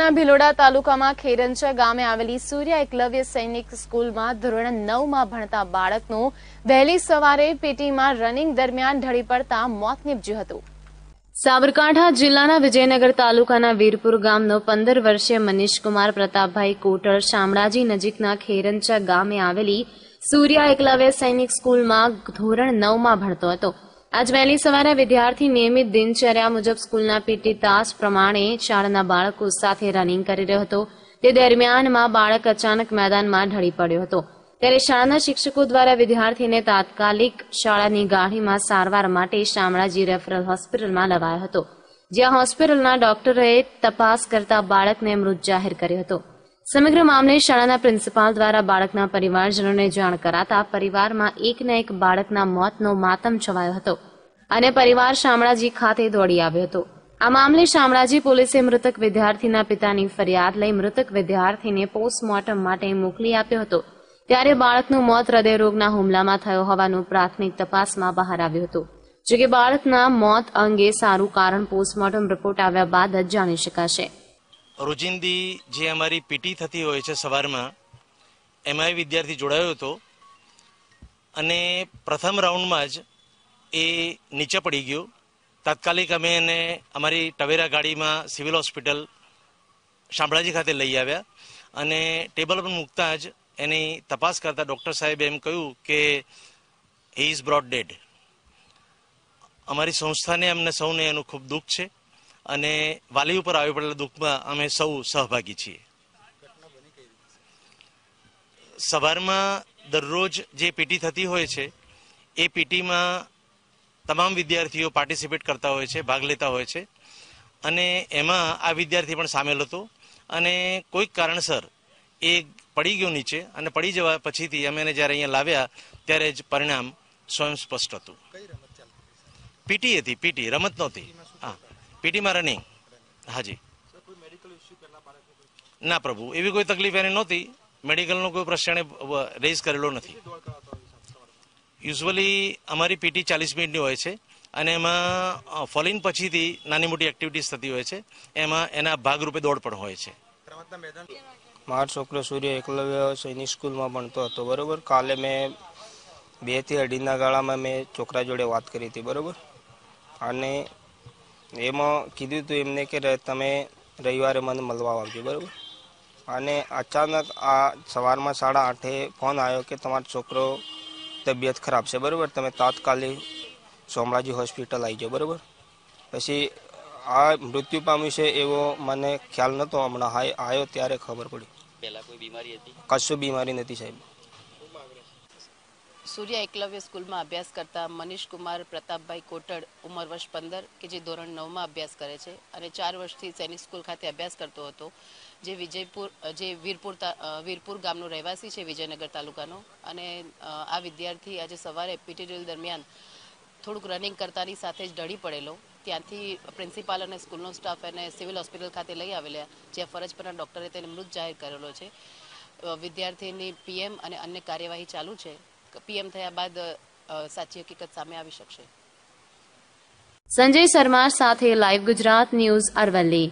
ના ભિલોડા તાલુકામાં ખેરંચા ગામે આવેલી સૂર્ય એકલવ્ય સૈનિક સ્કૂલમાં ધોરણ નવમાં ભણતા બાળકનું વહેલી સવારે પેટીમાં રનિંગ દરમિયાન ઢળી પડતા મોત નીપજ્યું હતું સાબરકાંઠા જિલ્લાના વિજયનગર તાલુકાના વીરપુર ગામનો પંદર વર્ષીય મનીષકુમાર પ્રતાપભાઈ કોટળ શામળાજી નજીકના ખેરંચા ગામે આવેલી સૂર્ય એકલવ્ય સૈનિક સ્કૂલમાં ધોરણ નવમાં ભણતો હતો આજ વહેલી સવારે વિદ્યાર્થી નિયમિત દિનચર્યા મુજબ સ્કૂલના પીટી તાસ પ્રમાણે શાળાના બાળકો સાથે રનિંગ કરી રહ્યો હતો તે દરમિયાનમાં બાળક અચાનક મેદાનમાં ઢળી પડ્યો હતો ત્યારે શાળાના શિક્ષકો દ્વારા વિદ્યાર્થીને તાત્કાલિક શાળાની ગાડીમાં સારવાર માટે શામળાજી રેફરલ હોસ્પિટલમાં લવાયો હતો જ્યાં હોસ્પિટલના ડોક્ટરોએ તપાસ કરતા બાળકને મૃત જાહેર કર્યો હતો સમગ્ર મામલે શાળાના પ્રિન્સિપાલ દ્વારા બાળકના પરિવારજનોને જાણ કરાતા પરિવારમાં એકને એક બાળકના મોતનો માતમ છવાયો હતો અને પરિવાર શામળાજી ખાતે દોડી આવ્યો હતો આ મામલે શામળાજી પોલીસે મૃતક વિદ્યાર્થીના પિતાની ફરિયાદ લઈ મૃતક વિદ્યાર્થીને પોસ્ટમોર્ટમ માટે મોકલી આપ્યો હતો ત્યારે બાળકનું મોત હૃદયરોગના હુમલામાં થયો હોવાનું પ્રાથમિક તપાસમાં બહાર આવ્યું હતું જોકે બાળકના મોત અંગે સારું કારણ પોસ્ટમોર્ટમ રિપોર્ટ આવ્યા બાદ જ જાણી શકાશે રોજિંદી જે અમારી પીટી થતી હોય છે સવારમાં એમાં વિદ્યાર્થી જોડાયો હતો અને પ્રથમ રાઉન્ડમાં જ એ નીચે પડી ગયો તાત્કાલિક અમે એને અમારી ટવેરા ગાડીમાં સિવિલ હોસ્પિટલ શામળાજી ખાતે લઈ આવ્યા અને ટેબલ પર મૂકતા જ એની તપાસ કરતા ડૉક્ટર સાહેબે એમ કહ્યું કે હી ઇઝ બ્રોડ ડેડ અમારી સંસ્થાને અમને સૌને એનું ખૂબ દુઃખ છે અને વાલી ઉપર આવી પડેલા દુઃખમાં અમે સૌ સહભાગી છીએ સવારમાં દરરોજ જે પીટી થતી હોય છે એ પીટીમાં તમામ વિદ્યાર્થીઓ પાર્ટિસિપેટ કરતા હોય છે ભાગ લેતા હોય છે અને એમાં આ વિદ્યાર્થી પણ સામેલ હતો અને કોઈક કારણસર એ પડી ગયો નીચે અને પડી જવા પછીથી અમે એને જ્યારે અહીંયા લાવ્યા ત્યારે જ પરિણામ સ્વયં સ્પષ્ટ હતું પીટી હતી પીટી રમત નહોતી હા પીટીમાં રનિંગ હાજી ના પ્રભુ એવી કોઈ તકલીફ એને નહોતી મેડિકલનો કોઈ પ્રશ્ન રેઝ કરેલો નથી યુઝવલી અમારી પીટી ચાલીસ મિનિટની હોય છે અને એમાં ફોલિન પછીથી નાની મોટી એક્ટિવિટીઝ થતી હોય છે એમાં એના ભાગરૂપે દોડ પણ હોય છે મારો છોકરો સૂર્ય એકલવ્ય સૈનિક સ્કૂલમાં ભણતો હતો બરોબર કાલે મેં બેથી અઢીના ગાળામાં મેં છોકરા જોડે વાત કરી હતી બરોબર અને એમાં કીધું હતું એમને કે તમે રવિવારે મને મળવા આવજો બરાબર અને અચાનક આ સવારમાં સાડા આઠે ફોન આવ્યો કે તમારો છોકરો તબિયત ખરાબ છે બરાબર તમે તાત્કાલિક સોમરાજી હોસ્પિટલ આવી જાઓ બરાબર પછી આ મૃત્યુ પામ્યું છે એવો મને ખ્યાલ નહોતો હમણાં આવ્યો ત્યારે ખબર પડી પહેલાં કોઈ બીમારી હતી કશું બીમારી નથી સાહેબ સૂર્યા એકલવ્ય સ્કૂલમાં અભ્યાસ કરતા મનીષ કુમાર પ્રતાપભાઈ કોટડ ઉંમર વર્ષ પંદર કે જે ધોરણ નવમાં અભ્યાસ કરે છે અને ચાર વર્ષથી સૈનિક સ્કૂલ ખાતે અભ્યાસ કરતો હતો જે વિજયપુર જે વીરપુર વીરપુર ગામનો રહેવાસી છે વિજયનગર તાલુકાનો અને આ વિદ્યાર્થી આજે સવારે પીટીડ્યુલ દરમિયાન થોડુંક રનિંગ કરતાની સાથે જ ઢળી પડેલો ત્યાંથી પ્રિન્સિપાલ અને સ્કૂલનો સ્ટાફ એને સિવિલ હોસ્પિટલ ખાતે લઈ આવેલા જ્યાં ફરજ પરના ડૉક્ટરે તેને મૃત જાહેર કરેલો છે વિદ્યાર્થીની પીએમ અને અન્ય કાર્યવાહી ચાલુ છે પીએમ થયા બાદ સાચી હકીકત સામે આવી શકશે સંજય શર્મા સાથે લાઈવ ગુજરાત ન્યૂઝ અરવલ્લી